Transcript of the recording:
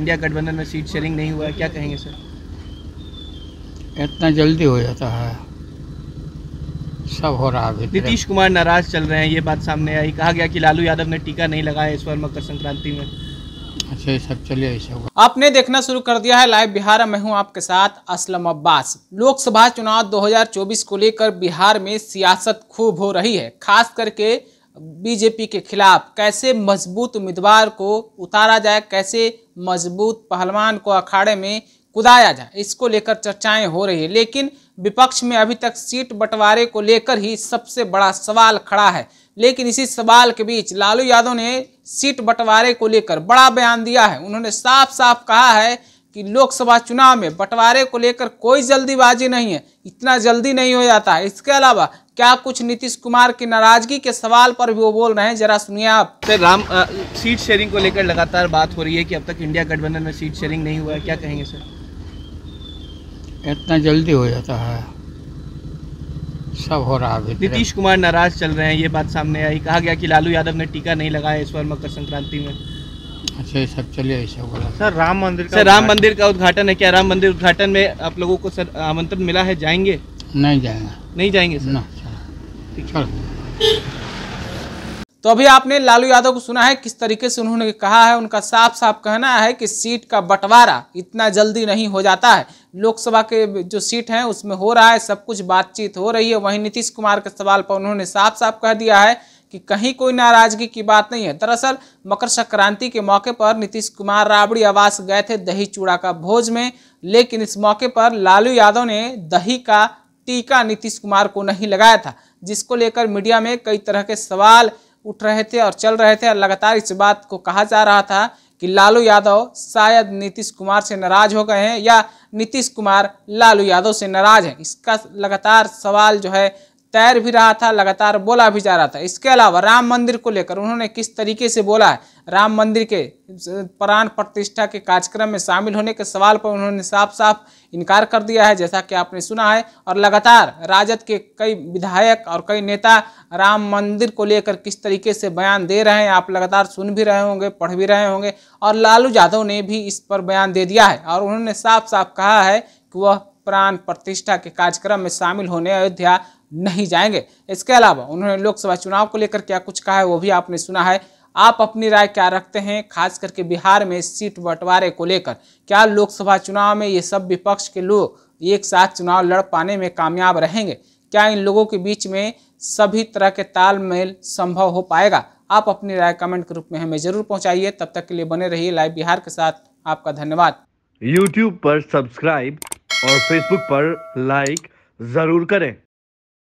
India गठबंधन में seat sharing नहीं हुआ है क्या कहेंगे सर इतना जल्दी हो जाता है सब हो रहा है नीतीश कुमार नाराज चल रहे हैं ये बात सामने आई कहा गया कि लालू यादव ने टीका नहीं लगाया इस बार मकर संक्रांति में अच्छा ये सब चलिए ऐसा होगा आपने देखना शुरू कर दिया है लाइव बिहार मैं हूं आपके साथ असलम अब्बास लोकसभा चुनाव 2024 को लेकर बिहार में सियासत खूब हो रही है खास करके बीजेपी के खिलाफ कैसे मजबूत उम्मीदवार को उतारा जाए कैसे मजबूत पहलवान को अखाड़े में कुदाया जाए इसको लेकर चर्चाएं हो रही है लेकिन विपक्ष में अभी तक सीट बंटवारे को लेकर ही सबसे बड़ा सवाल खड़ा है लेकिन इसी सवाल के बीच लालू यादव ने सीट बंटवारे को लेकर बड़ा बयान दिया है उन्होंने साफ साफ कहा है कि लोकसभा चुनाव में बंटवारे को लेकर कोई जल्दीबाजी नहीं है इतना जल्दी नहीं हो जाता है इसके अलावा क्या कुछ नीतीश कुमार की नाराजगी के सवाल पर भी वो बोल रहे हैं जरा सुनिए आप सर राम आ, सीट शेयरिंग को लेकर लगातार बात हो रही है कि अब तक इंडिया गठबंधन में सीट शेयरिंग नहीं हुआ है क्या कहेंगे सर इतना जल्दी हो जाता है सब हो रहा है नीतीश कुमार नाराज चल रहे हैं ये बात सामने आई कहा गया कि लालू यादव ने टीका नहीं लगाया इस बार मकर संक्रांति में अच्छा ये सब चलिए ऐसा बोला सर राम मंदिर का सर राम मंदिर का उद्घाटन है क्या राम मंदिर उद्घाटन में आप लोगों को सर आमंत्रण मिला है जाएंगे नहीं जाएंगे नहीं जाएंगे सर हाँ। तो अभी आपने लालू यादव को सुना है किस तरीके से उन्होंने कहा है उनका साफ साफ कहना है कि सीट का बंटवारा इतना जल्दी नहीं हो जाता है लोकसभा के जो सीट हैं उसमें हो रहा है सब कुछ बातचीत हो रही है वहीं नीतीश कुमार के सवाल पर उन्होंने साफ साफ कह दिया है कि कहीं कोई नाराजगी की बात नहीं है दरअसल मकर संक्रांति के मौके पर नीतीश कुमार राबड़ी आवास गए थे दही चूड़ा का भोज में लेकिन इस मौके पर लालू यादव ने दही का टीका नीतीश कुमार को नहीं लगाया था जिसको लेकर मीडिया में कई तरह के सवाल उठ रहे थे और चल रहे थे और लगातार इस बात को कहा जा रहा था कि लालू यादव शायद नीतीश कुमार से नाराज हो गए हैं या नीतीश कुमार लालू यादव से नाराज है इसका लगातार सवाल जो है तैर भी रहा था लगातार बोला भी जा रहा था इसके अलावा राम मंदिर को लेकर उन्होंने किस तरीके से बोला है राम मंदिर के प्राण प्रतिष्ठा के कार्यक्रम में शामिल होने के सवाल पर उन्होंने साफ साफ इनकार कर दिया है जैसा कि आपने सुना है और लगातार राजद के कई विधायक और कई नेता राम मंदिर को लेकर किस तरीके से बयान दे रहे हैं आप लगातार सुन भी रहे होंगे पढ़ भी रहे होंगे और लालू यादव ने भी इस पर बयान दे दिया है और उन्होंने साफ साफ कहा है कि वह प्राण प्रतिष्ठा के कार्यक्रम में शामिल होने अयोध्या नहीं जाएंगे इसके अलावा उन्होंने लोकसभा चुनाव को लेकर क्या कुछ कहा है वो भी आपने सुना है आप अपनी राय क्या रखते हैं खास करके बिहार में सीट बंटवारे को लेकर क्या लोकसभा चुनाव में ये सब विपक्ष के लोग एक साथ चुनाव लड़ पाने में कामयाब रहेंगे क्या इन लोगों के बीच में सभी तरह के तालमेल संभव हो पाएगा आप अपनी राय कमेंट के रूप में हमें जरूर पहुंचाइए तब तक के लिए बने रहिए लाइव बिहार के साथ आपका धन्यवाद यूट्यूब पर सब्सक्राइब और फेसबुक पर लाइक जरूर करें